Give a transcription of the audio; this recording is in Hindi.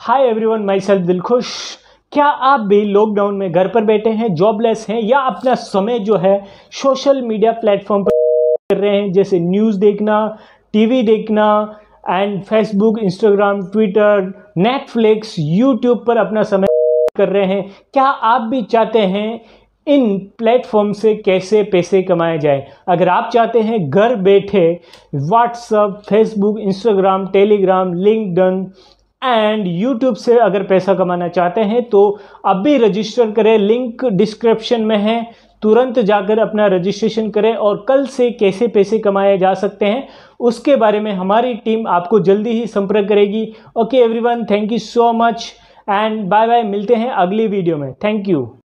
हाय एवरीवन माई सेल्फ दिल खुश क्या आप भी लॉकडाउन में घर पर बैठे हैं जॉबलेस हैं या अपना समय जो है सोशल मीडिया प्लेटफॉर्म पर कर रहे हैं जैसे न्यूज़ देखना टीवी देखना and Facebook Instagram Twitter Netflix YouTube पर अपना समय कर रहे हैं क्या आप भी चाहते हैं इन प्लेटफॉर्म से कैसे पैसे कमाए जाए अगर आप चाहते हैं घर बैठे WhatsApp Facebook Instagram Telegram LinkedIn and YouTube से अगर पैसा कमाना चाहते हैं तो अभी रजिस्टर करें लिंक डिस्क्रिप्शन में है तुरंत जाकर अपना रजिस्ट्रेशन करें और कल से कैसे पैसे कमाए जा सकते हैं उसके बारे में हमारी टीम आपको जल्दी ही संपर्क करेगी okay everyone thank you so much and bye bye मिलते हैं अगली वीडियो में थैंक यू